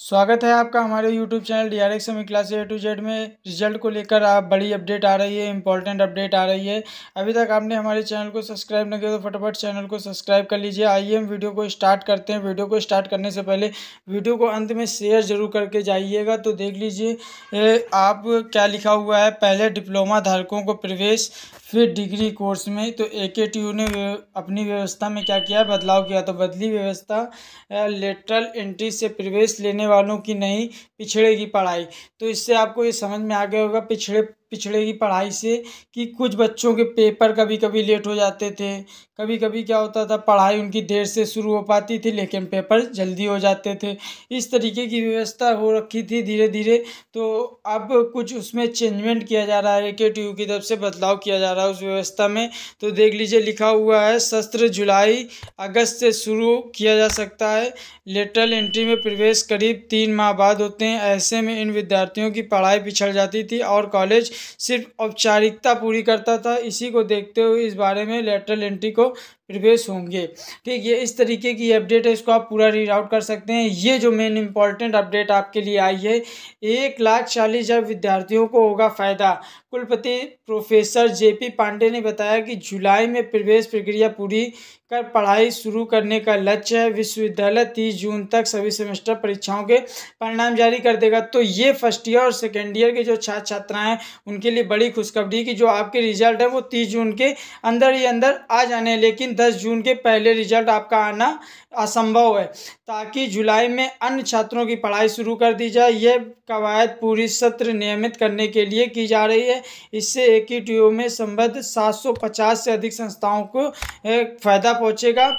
स्वागत है आपका हमारे YouTube channel D R X M class A to Z में रिजल्ट को लेकर आप बड़ी अपडेट आ रही है इंपॉर्टेंट अपडेट आ रही है अभी तक आपने हमारे चैनल को सब्सक्राइब नहीं किया तो फटाफट चैनल को सब्सक्राइब कर लीजिए आइए हम वीडियो को स्टार्ट करते हैं वीडियो को स्टार्ट करने से पहले वीडियो को अंत में शेयर जरूर करके जाइएगा तो देख लीजिए आप क्या लिखा हुआ है पहले डिप्लोमा धारकों को प्रवेश फिर डिग्री कोर्स में तो ए के टी यू ने अपनी व्यवस्था में क्या किया बदलाव किया तो बदली व्यवस्था लेटरल एंट्री से प्रवेश लेने करने वालों की नहीं पिछड़े की पढ़ाई तो इससे आपको ये समझ में आ गया होगा पिछड़े पिछड़े की पढ़ाई से कि कुछ बच्चों के पेपर कभी कभी लेट हो जाते थे कभी कभी क्या होता था पढ़ाई उनकी देर से शुरू हो पाती थी लेकिन पेपर जल्दी हो जाते थे इस तरीके की व्यवस्था हो रखी थी धीरे धीरे तो अब कुछ उसमें चेंजमेंट किया जा रहा है के टी यू की तरफ से बदलाव किया जा रहा है उस व्यवस्था में तो देख लीजिए लिखा हुआ है सत्र जुलाई अगस्त से शुरू किया जा सकता है लेटरल एंट्री में प्रवेश करीब तीन माह बाद होते हैं ऐसे में इन विद्यार्थियों की पढ़ाई पिछड़ जाती थी और कॉलेज सिर्फ औपचारिकता पूरी करता था इसी को देखते हुए इस बारे में लेटरल एंट्री को प्रवेश होंगे ठीक ये इस तरीके की अपडेट है इसको आप पूरा रीड आउट कर सकते हैं ये जो मेन इंपॉर्टेंट अपडेट आपके लिए आई है एक लाख चालीस हज़ार विद्यार्थियों को होगा फ़ायदा कुलपति प्रोफेसर जेपी पांडे ने बताया कि जुलाई में प्रवेश प्रक्रिया पूरी कर पढ़ाई शुरू करने का लक्ष्य है विश्वविद्यालय तीस जून तक सभी सेमेस्टर परीक्षाओं के परिणाम जारी कर देगा तो ये फर्स्ट ईयर और सेकेंड ईयर के जो छात्र छात्राएं हैं उनके लिए बड़ी खुशखबरी कि जो आपके रिजल्ट है वो तीस जून के अंदर ही अंदर आ जाने लेकिन 10 जून के पहले रिजल्ट आपका आना असंभव है ताकि जुलाई में अन्य छात्रों की पढ़ाई शुरू कर दी जाए यह कवायद पूरी सत्र नियमित करने के लिए की जा रही है इससे एक ही ट्यूब में संबद्ध 750 से अधिक संस्थाओं को फायदा पहुंचेगा